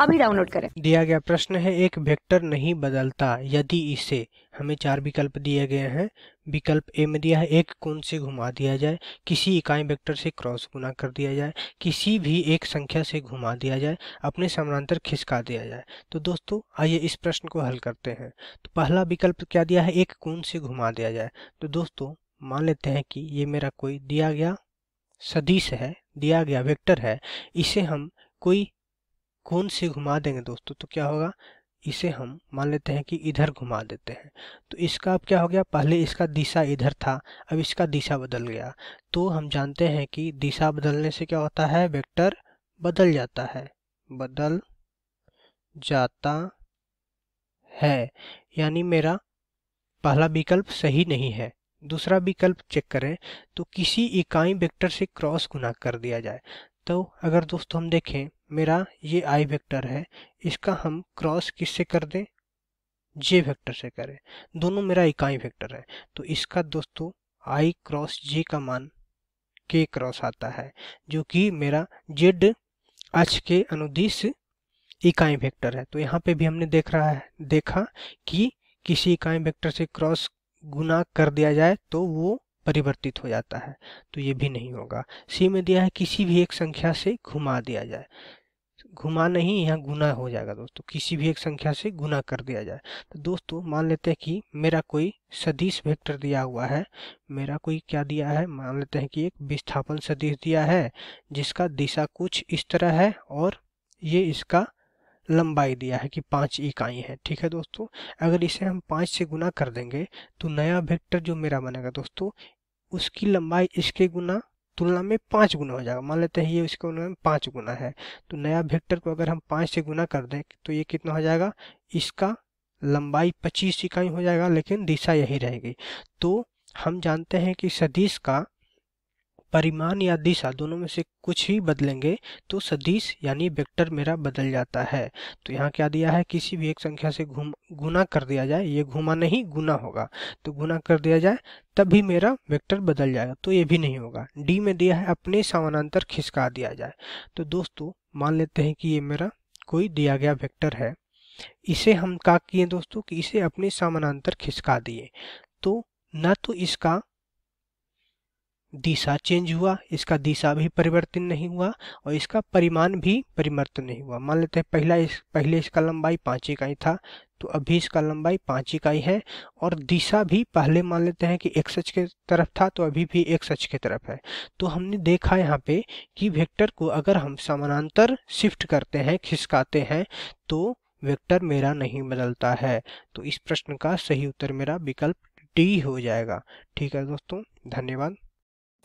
अभी डाउनलोड करें दिया गया प्रश्न है एक वेक्टर नहीं बदलता यदि इसे हमें चार विकल्प दिए गए हैं विकल्प ए में दिया है एक कोण से घुमा दिया जाए किसी इकाई वेक्टर से क्रॉस गुना कर दिया जाए किसी भी एक संख्या से घुमा दिया जाए अपने समानांतर खिसका दिया जाए तो दोस्तों आइए इस प्रश्न को हल करते हैं तो पहला विकल्प क्या दिया है एक कोण से घुमा दिया जाए तो दोस्तों मान लेते हैं कि ये मेरा कोई दिया गया सदिश है दिया गया वेक्टर है इसे हम कोई कौन से घुमा देंगे दोस्तों तो क्या होगा इसे हम मान लेते हैं कि इधर घुमा देते हैं तो इसका अब क्या हो गया पहले इसका दिशा इधर था अब इसका दिशा बदल गया तो हम जानते हैं कि दिशा बदलने से क्या होता है वेक्टर बदल जाता है बदल जाता है यानी मेरा पहला विकल्प सही नहीं है दूसरा विकल्प चेक करें तो किसी इकाई वेक्टर से क्रॉस गुना कर दिया जाए तो अगर दोस्तों हम देखें मेरा ये आई वेक्टर है इसका हम क्रॉस किससे कर दें जे वेक्टर से करें दोनों मेरा इकाई वेक्टर है तो इसका दोस्तों आई क्रॉस जे का मान के क्रॉस आता है जो कि मेरा जेड एच के अनुदिश इकाई वेक्टर है तो यहाँ पे भी हमने देख रहा है देखा कि किसी इकाई वेक्टर से क्रॉस गुना कर दिया जाए तो वो परिवर्तित हो जाता है तो ये भी नहीं होगा सी में दिया है किसी भी एक संख्या से घुमा दिया जाए घुमा नहीं यहाँ गुना हो जाएगा दोस्तों किसी भी एक संख्या से गुना कर दिया जाए तो दोस्तों मान लेते हैं कि मेरा कोई सदिश वेक्टर दिया हुआ है मेरा कोई क्या दिया है मान लेते हैं कि एक विस्थापन सदिश दिया है जिसका दिशा कुछ इस तरह है और ये इसका लंबाई दिया है कि पाँच इकाई है ठीक है दोस्तों अगर इसे हम पाँच से गुना कर देंगे तो नया वेक्टर जो मेरा बनेगा दोस्तों उसकी लंबाई इसके गुना तुलना में पाँच गुना हो जाएगा मान लेते हैं ये इसको में पाँच गुना है तो नया वेक्टर को अगर हम पाँच से गुना कर दें तो ये कितना हो जाएगा इसका लंबाई पच्चीस इकाई हो जाएगा लेकिन दिशा यही रहेगी तो हम जानते हैं कि सदिश का परिमाण या दिशा दोनों में से कुछ ही बदलेंगे तो सदिश यानी वेक्टर मेरा बदल जाता है तो यहाँ क्या दिया है किसी भी एक संख्या से घूम गुना कर दिया जाए ये घुमा नहीं गुना होगा तो गुना कर दिया जाए तब भी मेरा वेक्टर बदल जाएगा तो ये भी नहीं होगा डी में दिया है अपने समानांतर खिसका दिया जाए तो दोस्तों मान लेते हैं कि ये मेरा कोई दिया गया वेक्टर है इसे हम का किए दोस्तों कि इसे अपने समानांतर खिसका दिए तो ना तो इसका दिशा चेंज हुआ इसका दिशा भी परिवर्तन नहीं हुआ और इसका परिमाण भी परिवर्तन नहीं हुआ मान लेते हैं पहला इस पहले इसका लंबाई पाँच इकाई था तो अभी इसका लंबाई पाँच इकाई है और दिशा भी पहले मान लेते हैं कि एक सच के तरफ था तो अभी भी एक सच के तरफ है तो हमने देखा यहाँ पे कि वेक्टर को अगर हम समानांतर शिफ्ट करते हैं खिसकाते हैं तो वेक्टर मेरा नहीं बदलता है तो इस प्रश्न का सही उत्तर मेरा विकल्प डी हो जाएगा ठीक है दोस्तों धन्यवाद